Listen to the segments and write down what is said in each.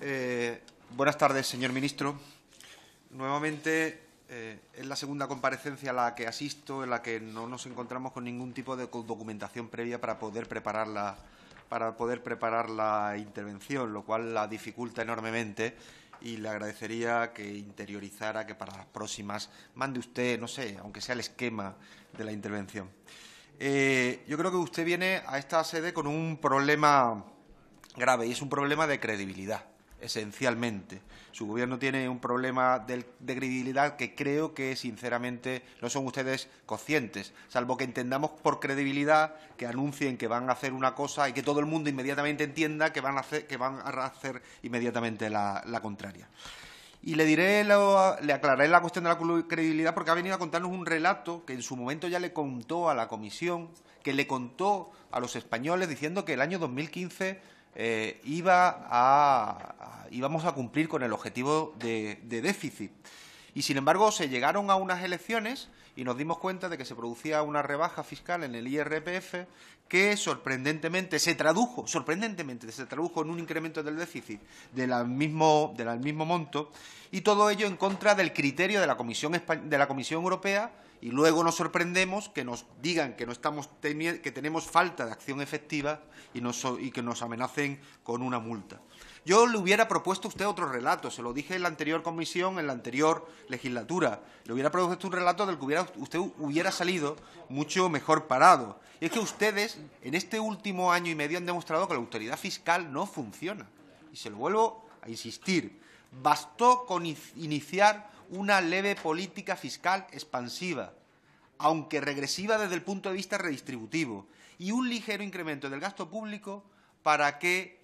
Eh, buenas tardes, señor ministro. Nuevamente eh, es la segunda comparecencia a la que asisto, en la que no nos encontramos con ningún tipo de documentación previa para poder preparar la, para poder preparar la intervención, lo cual la dificulta enormemente y le agradecería que interiorizara que para las próximas mande usted, no sé, aunque sea el esquema de la intervención. Eh, yo creo que usted viene a esta sede con un problema grave y es un problema de credibilidad esencialmente. Su gobierno tiene un problema de, credibilidad que creo que, sinceramente, no son ustedes conscientes, salvo que entendamos por credibilidad que anuncien que van a hacer una cosa y que todo el mundo inmediatamente entienda que van a hacer, que van a hacer inmediatamente la, contraria. Y le diré, le aclararé la cuestión de la credibilidad porque ha venido a contarnos un relato que en su momento ya le contó a la comisión, que le contó a los españoles diciendo que el año 2015 eh, iba a, íbamos a cumplir con el objetivo de, déficit. Y sin embargo, se llegaron a unas elecciones y nos dimos cuenta de que se producía una rebaja fiscal en el IRPF que sorprendentemente se tradujo, sorprendentemente se tradujo en un incremento del déficit del mismo, del mismo monto y todo ello en contra del criterio de la Comisión, de la Comisión Europea y luego nos sorprendemos que nos digan que no estamos que tenemos falta de acción efectiva y, que nos amenacen con una multa. Yo le hubiera propuesto a usted otro relato, se lo dije en la anterior comisión, en la anterior legislatura. Le hubiera propuesto un relato del que usted hubiera salido mucho mejor parado. Y es que ustedes en este último año y medio han demostrado que la autoridad fiscal no funciona. Y se lo vuelvo a insistir. Bastó con iniciar una leve política fiscal expansiva, aunque regresiva desde el punto de vista redistributivo, y un ligero incremento del gasto público para que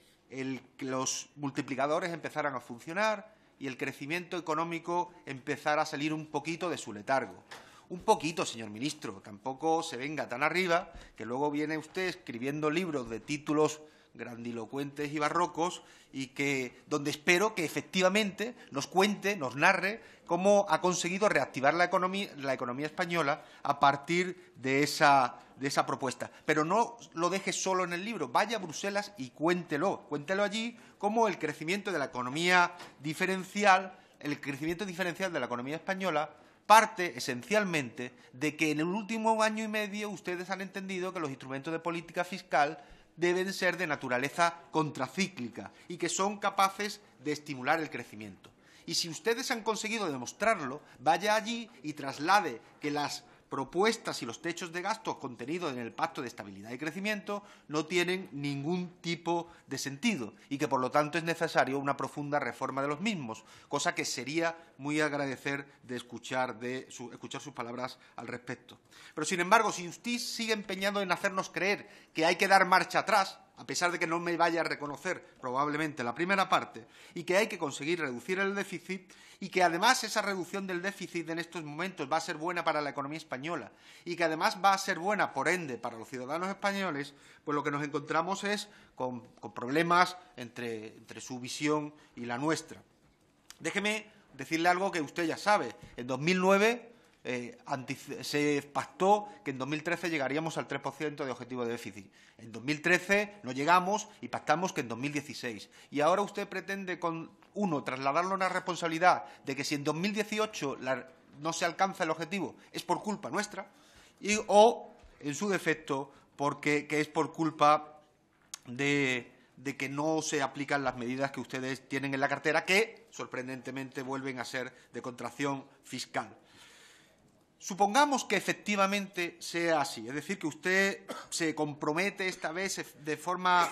los multiplicadores empezaran a funcionar y el crecimiento económico empezara a salir un poquito de su letargo. Un poquito, señor ministro, tampoco se venga tan arriba que luego viene usted escribiendo libros de títulos grandilocuentes y barrocos y que donde espero que efectivamente nos cuente, nos narre cómo ha conseguido reactivar la economía, la economía española a partir de esa, de esa propuesta. Pero no lo deje solo en el libro, vaya a Bruselas y cuéntelo, cuéntelo allí cómo el crecimiento de la economía diferencial, el crecimiento diferencial de la economía española parte esencialmente de que en el último año y medio ustedes han entendido que los instrumentos de política fiscal deben ser de naturaleza contracíclica y que son capaces de estimular el crecimiento. Y si ustedes han conseguido demostrarlo, vaya allí y traslade que las propuestas y los techos de gastos contenidos en el Pacto de Estabilidad y Crecimiento no tienen ningún tipo de sentido y que por lo tanto es necesario una profunda reforma de los mismos, cosa que sería muy agradecer de escuchar, de escuchar sus palabras al respecto. Pero sin embargo, si usted sigue empeñado en hacernos creer que hay que dar marcha atrás, a pesar de que no me vaya a reconocer probablemente la primera parte, y que hay que conseguir reducir el déficit, y que además esa reducción del déficit en estos momentos va a ser buena para la economía española, y que además va a ser buena, por ende, para los ciudadanos españoles, pues lo que nos encontramos es con, problemas entre, entre su visión y la nuestra. Déjeme decirle algo que usted ya sabe. En 2009 eh, se pactó que en 2013 llegaríamos al 3% de objetivo de déficit. En 2013 no llegamos y pactamos que en 2016. Y ahora usted pretende, con uno, a una responsabilidad de que si en 2018 no se alcanza el objetivo es por culpa nuestra, y, o, en su defecto, porque que es por culpa de que no se aplican las medidas que ustedes tienen en la cartera, que sorprendentemente vuelven a ser de contracción fiscal. Supongamos que efectivamente sea así, es decir, que usted se compromete esta vez de forma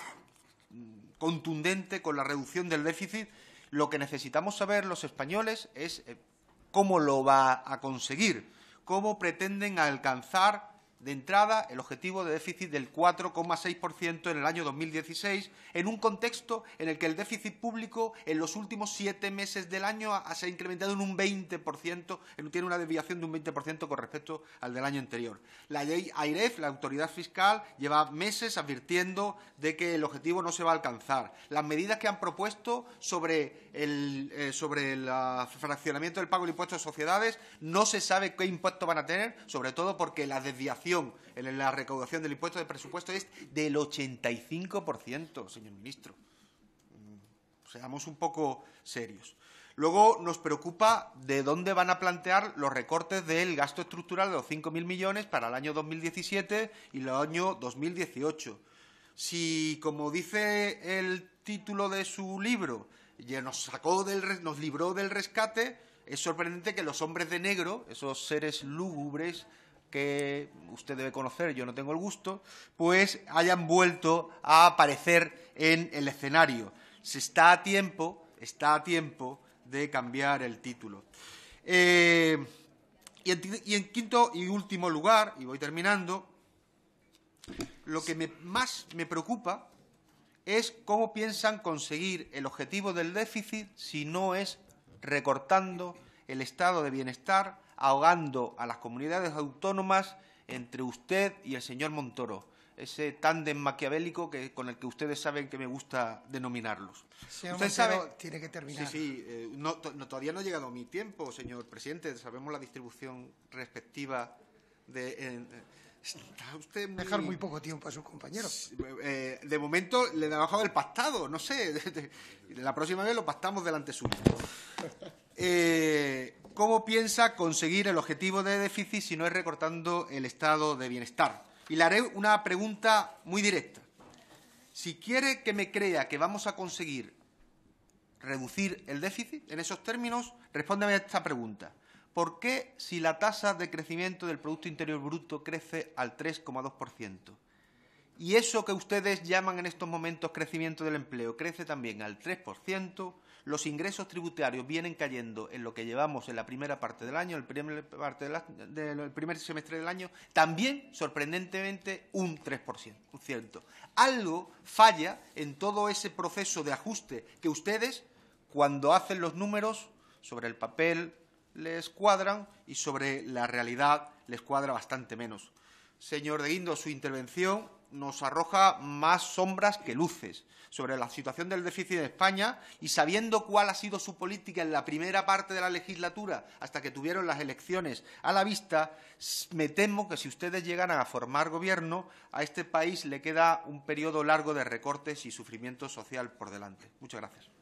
mm, contundente con la reducción del déficit, lo que necesitamos saber los españoles es eh, cómo lo va a conseguir, cómo pretenden alcanzar de entrada el objetivo de déficit del 4,6% en el año 2016, en un contexto en el que el déficit público en los últimos siete meses del año se ha incrementado en un 20%, tiene una desviación de un 20% con respecto al del año anterior. La ley AIREF, la autoridad fiscal, lleva meses advirtiendo de que el objetivo no se va a alcanzar. Las medidas que han propuesto sobre el, eh, sobre el ah, fraccionamiento del pago del impuesto de sociedades no se sabe qué impacto van a tener, sobre todo porque la desviación en la recaudación del impuesto de presupuesto es del 85%, señor ministro. Mm, seamos un poco serios. Luego nos preocupa de dónde van a plantear los recortes del gasto estructural de los 5.000 millones para el año 2017 y el año 2018. Si, como dice el título de su libro, ya nos, sacó del, nos libró del rescate, es sorprendente que los hombres de negro, esos seres lúgubres que usted debe conocer, yo no tengo el gusto, pues hayan vuelto a aparecer en el escenario. Se está a tiempo, está a tiempo de cambiar el título. Eh, y, en, quinto y último lugar, y voy terminando, lo que más me preocupa es cómo piensan conseguir el objetivo del déficit si no es recortando el estado de bienestar ahogando a las comunidades autónomas entre usted y el señor Montoro, ese tándem maquiavélico que, con el que ustedes saben que me gusta denominarlos. Señor tiene que terminar. Sí, sí, eh, no, todavía no ha llegado mi tiempo, señor presidente. Sabemos la distribución respectiva de... Eh, usted muy... Dejar muy poco tiempo a sus compañeros. Eh, de momento le he bajado el pastado no sé. la próxima vez lo pastamos delante suyo. Eh, ¿Cómo piensa conseguir el objetivo de déficit si no es recortando el estado de bienestar? Y le haré una pregunta muy directa. Si quiere que me crea que vamos a conseguir reducir el déficit, en esos términos, respóndeme a esta pregunta. ¿Por qué si la tasa de crecimiento del Producto Interior Bruto crece al 3,2%? Y eso que ustedes llaman en estos momentos crecimiento del empleo crece también al 3%, los ingresos tributarios vienen cayendo en lo que llevamos en la primera parte del año, el primer, parte primer semestre del año, también sorprendentemente un 3%. Algo falla en todo ese proceso de ajuste que ustedes, cuando hacen los números sobre el papel, les cuadran y sobre la realidad les cuadra bastante menos. Señor De Guindo, su intervención nos arroja más sombras que luces sobre la situación del déficit de España y sabiendo cuál ha sido su política en la primera parte de la legislatura hasta que tuvieron las elecciones a la vista, me temo que si ustedes llegan a formar gobierno, a este país le queda un periodo largo de recortes y sufrimiento social por delante. Muchas gracias.